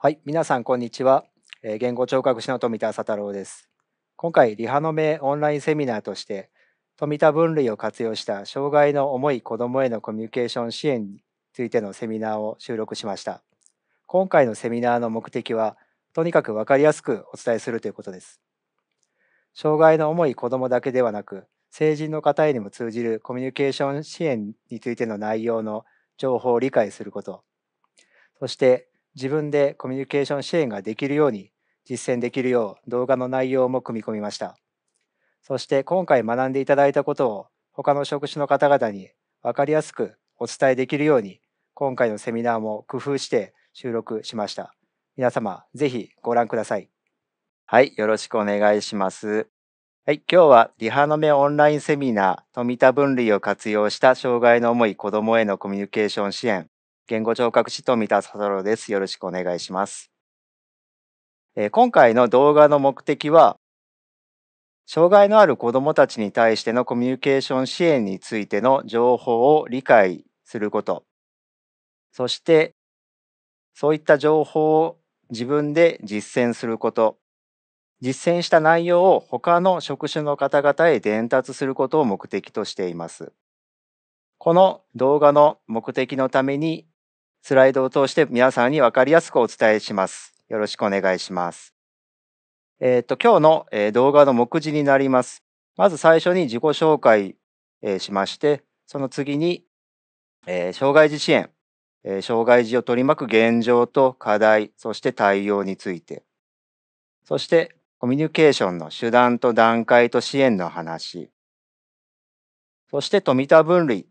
はい、皆さんこんにちは。言語聴覚士の富田浅太郎です。今回、リハの目オンラインセミナーとして、富田分類を活用した障害の重い子どもへのコミュニケーション支援についてのセミナーを収録しました。今回のセミナーの目的は、とにかく分かりやすくお伝えするということです。障害の重い子どもだけではなく、成人の方へにも通じるコミュニケーション支援についての内容の情報を理解すること、そして自分でコミュニケーション支援ができるように実践できるよう動画の内容も組み込みました。そして今回学んでいただいたことを他の職種の方々に分かりやすくお伝えできるように今回のセミナーも工夫して収録しました。皆様ぜひご覧ください。はい、よろしくお願いします。はい、今日はリハの目オンラインセミナー富田分類を活用した障害の重い子どもへのコミュニケーション支援言語聴覚士富田郎です。よろしくお願いします。え今回の動画の目的は、障害のある子どもたちに対してのコミュニケーション支援についての情報を理解すること、そしてそういった情報を自分で実践すること、実践した内容を他の職種の方々へ伝達することを目的としています。この動画の目的のためにスライドを通して皆さんに分かりやすくお伝えします。よろしくお願いします。えっ、と、今日の、え動画の目次になります。まず最初に自己紹介、えしまして、その次に、え障害児支援、え障害児を取り巻く現状と課題、そして対応について、そしてコミュニケーションの手段と段階と支援の話、そして富田分類、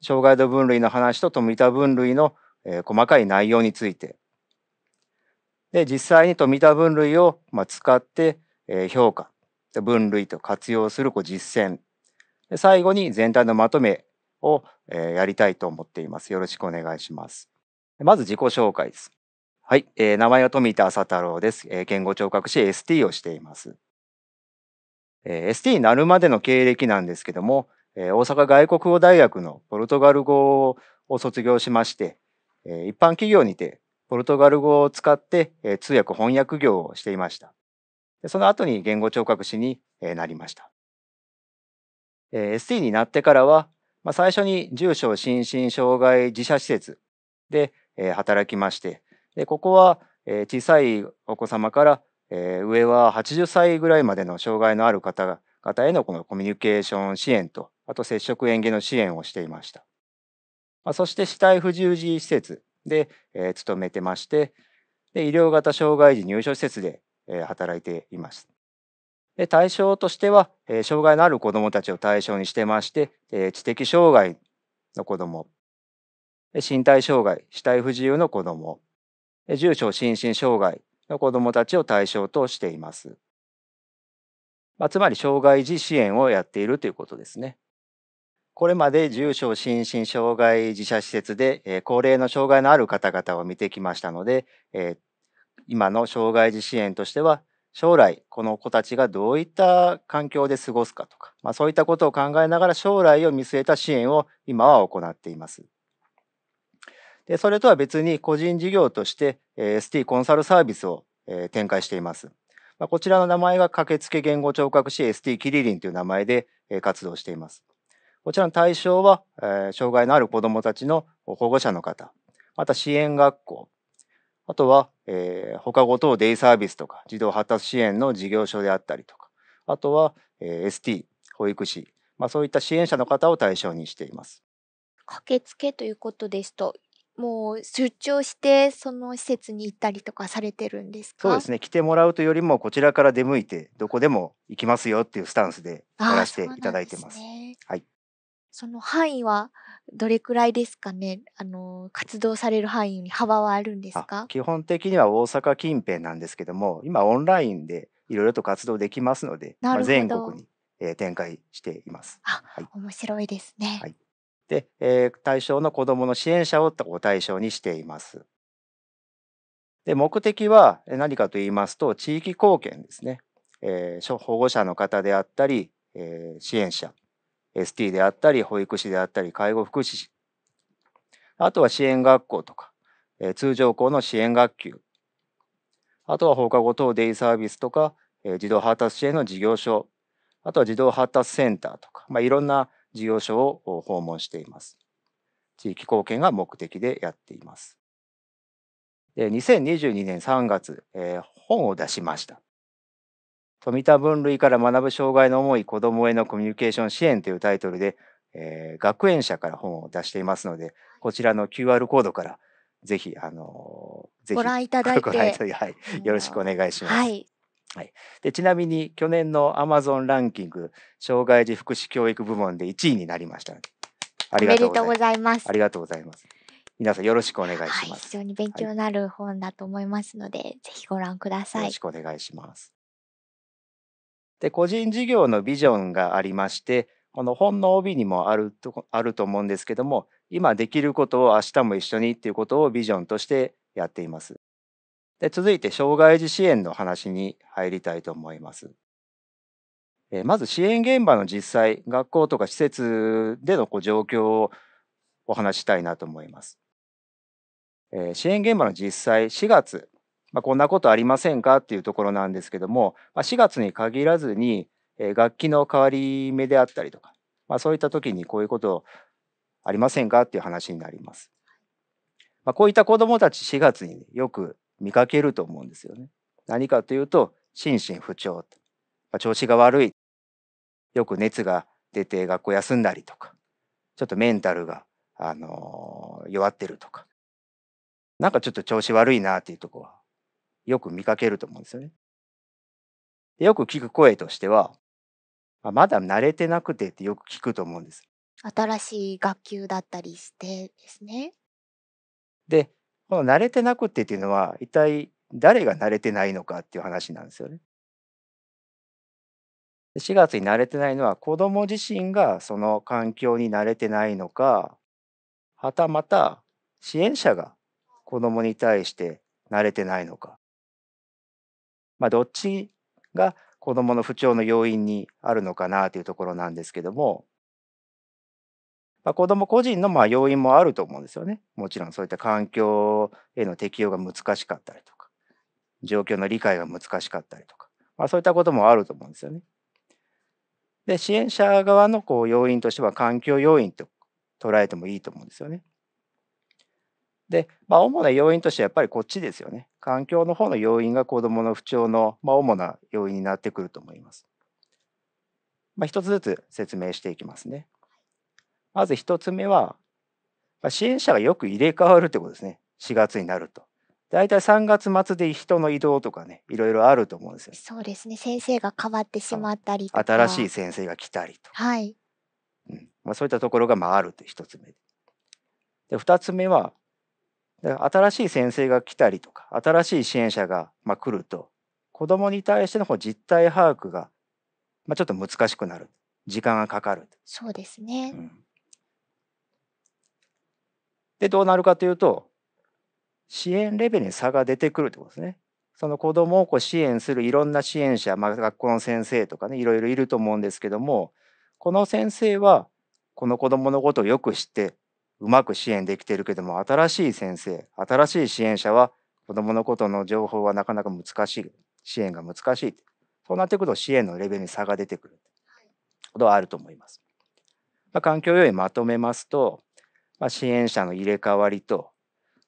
障害度分類の話と富田分類のえー、細かい内容についてで実際に富田分類を、まあ、使って、えー、評価分類と活用するこう実践で最後に全体のまとめを、えー、やりたいと思っていますよろしくお願いしますまず自己紹介ですはい、えー、名前は富田浅太郎です、えー、言語聴覚士 ST をしています、えー、ST になるまでの経歴なんですけども、えー、大阪外国語大学のポルトガル語を卒業しまして一般企業にてポルトガル語を使って通訳翻訳業をしていました。その後に言語聴覚士になりました。ST になってからは、ま最初に住所心身障害自社施設で働きまして、でここは小さいお子様から上は80歳ぐらいまでの障害のある方々へのこのコミュニケーション支援と、あと接触演技の支援をしていました。まあ、そして死体不自由児施設で、えー、勤めてましてで、医療型障害児入所施設で、えー、働いています。で対象としては、えー、障害のある子どもたちを対象にしてまして、えー、知的障害の子ども、身体障害、死体不自由の子ども、重症心身障害の子どもたちを対象としています。まあ、つまり、障害児支援をやっているということですね。これまで重症心身障害自社施設で、えー、高齢の障害のある方々を見てきましたので、えー、今の障害児支援としては将来この子たちがどういった環境で過ごすかとか、まあ、そういったことを考えながら将来を見据えた支援を今は行っています。でそれとは別に個人事業として ST コンサルサービスを展開しています。まあ、こちらの名前が駆けつけ言語聴覚士 ST キリリンという名前で活動しています。こちらの対象は、え障害のある子どもたちの保護者の方、また支援学校、あとは、えー、他ごとデイサービスとか、児童発達支援の事業所であったりとか、あとは、えー、ST、保育士、まあ、そういった支援者の方を対象にしています。駆けつけということですと、もう出張してその施設に行ったりとかされてるんですかそうですね来てもらうというよりもこちらから出向いてどこでも行きますよっていうスタンスでやらせていただいてます。すね、はいその範囲はどれくらいですかね、あの、活動される範囲に幅はあるんですか基本的には大阪近辺なんですけども、今オンラインでいろいろと活動できますので、まあ、全国に、えー展開しています。あ、はい。面白いですはい。で、えー対象の子どもの支援者を対象にしています。で、目的はえ何かと言いますと、地域貢献ですね。えー保護者の方であったり、えー支援者、ST であったり、保育士であったり、介護福祉士、あとは支援学校とか、え通常校の支援学級、あとは放課後等デイサービスとか、え児童発達支援の事業所、あとは児童発達センターとか、まあ、いろんな事業所を訪問しています。地域貢献が目的でやっています。2022年3月、えー、本を出しました。富田分類から学ぶ障害の重い子どもへのコミュニケーション支援というタイトルで、えー、学園社から本を出していますので、こちらの QR コードからぜひ、あのー、ぜひご覧いただいて、はい、よろしくお願いします。はい、はい、でちなみに去年のアマゾンランキング障害児福祉教育部門で1位になりましたのでありがとうございますありがとうございます皆さんよろしくお願いします、はい、非常に勉強になる本だと思いますので、ぜひご覧くださいよろしくお願いしますで、個人事業のビジョンがありまして、この本の帯にもあるとあると思うんですけども、今できることを明日も一緒にっていうことをビジョンとしてやっています。で続いて、障害児支援の話に入りたいと思います。えまず支援現場の実際、学校とか施設でのこう状況をお話したいなと思います。え支援現場の実際、4月、まあ、こんなことありませんかっていうところなんですけども、まあ、4月に限らずに、え楽器の変わり目であったりとか、まあ、そういった時にこういうことありませんかっていう話になります。まあ、こういった子どもたち4月によく見かけると思うんですよね。何かというと心身不調、まあ、調子が悪いよく熱が出て学校休んだりとかちょっとメンタルが、あのー、弱ってるとかなんかちょっと調子悪いなっていうとこはよく見かけると思うんですよね。でよく聞く声としては、まあ、まだ慣れてなくてってよく聞くと思うんです。新しい学級だったりしてですね。で、この慣れてなくてっていうのは、一体誰が慣れてないのかっていう話なんですよね。4月に慣れてないのは子ども自身がその環境に慣れてないのかはたまた支援者が子どもに対して慣れてないのかまあ、どっちが子どもの不調の要因にあるのかなというところなんですけども、まあ、子ども個人のまあ要因もあると思うんですよね。もちろんそういった環境への適応が難しかったりとか状況の理解が難しかったりとか、まあ、そういったこともあると思うんですよね。で支援者側のこう要因としては環境要因と捉えてもいいと思うんですよね。で、まあ、主な要因としてやっぱりこっちですよね。環境の方の要因が子どもの不調の、まあ、主な要因になってくると思います。まあ、一つずつ説明していきますね。まず一つ目は、まあ、支援者がよく入れ替わるってことですね。4月になると。大体3月末で人の移動とかね、いろいろあると思うんですよ。そうですね。先生が変わってしまったりとか。新しい先生が来たりと。はい。うんまあ、そういったところがまああるて一つ目で、二つ目は、新しい先生が来たりとか、新しい支援者がま来ると、子どもに対しての実態把握が、まちょっと難しくなる。時間がかかる。そうですね。うん、で、どうなるかというと、支援レベルに差が出てくるってことですね。その子どもをこう支援するいろんな支援者、まあ、学校の先生とかね、いろいろいると思うんですけども、この先生は、この子どものことをよく知って、うまく支援できてるけども、新しい先生、新しい支援者は、子供のことの情報はなかなか難しい、支援が難しい。そうなってくると支援のレベルに差が出てくることはあると思います。まあ、環境要因まとめますと、まあ、支援者の入れ替わりと、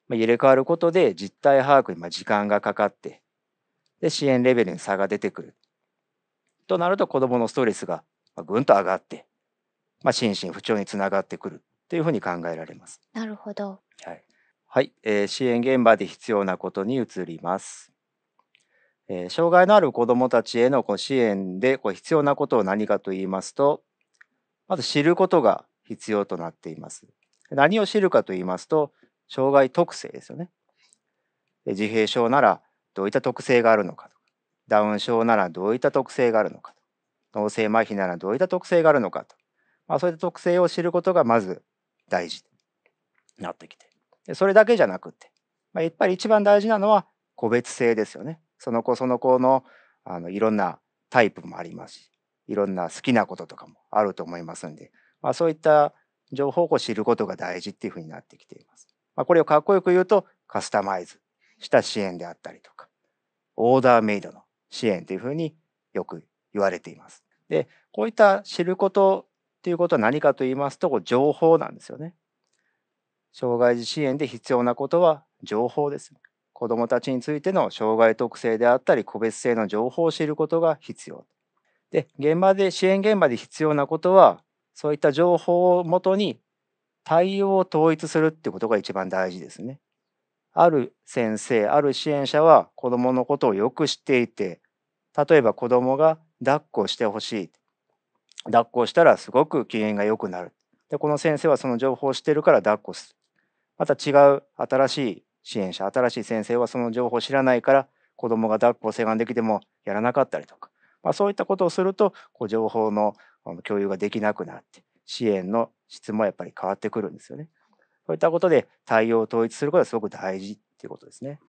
まあ、入れ替わることで実態把握にま時間がかかって、で支援レベルに差が出てくる。となると子供のストレスがぐんと上がって、ま心身不調につながってくるというふうに考えられます。なるほど。はい。はい、えー、支援現場で必要なことに移ります。えー、障害のある子どもたちへのこう支援でこう必要なことを何かと言いますと、まず知ることが必要となっています。何を知るかと言いますと、障害特性ですよね。自閉症ならどういった特性があるのかとか、ダウン症ならどういった特性があるのかと、脳性麻痺ならどういった特性があるのかと、まあ、そういった特性を知ることがまず大事になってきてでそれだけじゃなくて、まあ、やっぱり一番大事なのは個別性ですよねその子その子のあのいろんなタイプもありますしいろんな好きなこととかもあると思いますんで、まあ、そういった情報を知ることが大事っていうふうになってきています。まあ、これをかっこよく言うとカスタマイズした支援であったりとかオーダーメイドの支援というふうによく言われています。でこういった知ることっていうことは何かと言いますと、情報なんですよね。障害児支援で必要なことは情報です。子どもたちについての障害特性であったり、個別性の情報を知ることが必要。で、現場で、支援現場で必要なことは、そういった情報をもとに対応を統一するってことが一番大事ですね。ある先生、ある支援者は子どものことをよく知っていて、例えば子どもが抱っこしてほしい。抱っこしたらすごく機嫌が良くなる。で、この先生はその情報を知ってるから抱っこする。また違う新しい支援者、新しい先生はその情報を知らないから子供が抱っこをがんできてもやらなかったりとか、まあ、そういったことをすると、こう情報の共有ができなくなって、支援の質もやっぱり変わってくるんですよね。そういったことで対応を統一することがすごく大事っていうことですね。